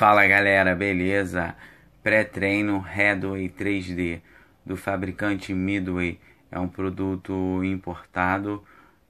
Fala galera, beleza? Pré-treino Redway 3D do fabricante Midway. É um produto importado.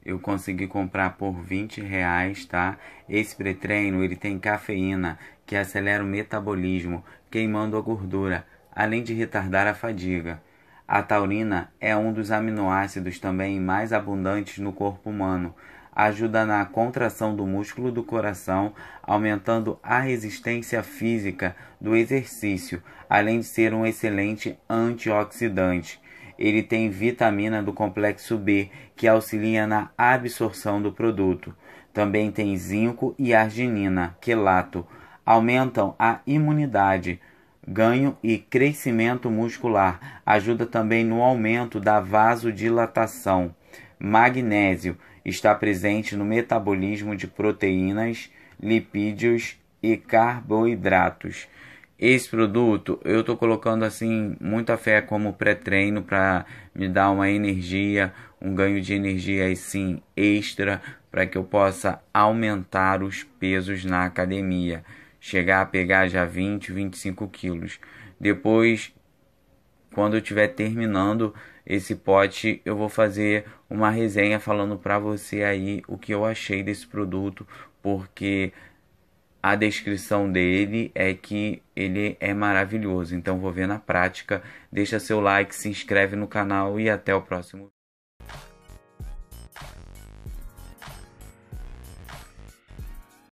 Eu consegui comprar por 20 reais, tá? Esse pré-treino ele tem cafeína que acelera o metabolismo, queimando a gordura, além de retardar a fadiga. A taurina é um dos aminoácidos também mais abundantes no corpo humano ajuda na contração do músculo do coração, aumentando a resistência física do exercício, além de ser um excelente antioxidante. Ele tem vitamina do complexo B, que auxilia na absorção do produto. Também tem zinco e arginina, quelato, aumentam a imunidade, ganho e crescimento muscular. Ajuda também no aumento da vasodilatação Magnésio está presente no metabolismo de proteínas, lipídios e carboidratos. Esse produto eu estou colocando assim muita fé como pré-treino para me dar uma energia, um ganho de energia assim extra para que eu possa aumentar os pesos na academia, chegar a pegar já 20, 25 quilos. Depois, quando eu estiver terminando, esse pote, eu vou fazer uma resenha falando para você aí o que eu achei desse produto, porque a descrição dele é que ele é maravilhoso. Então vou ver na prática. Deixa seu like, se inscreve no canal e até o próximo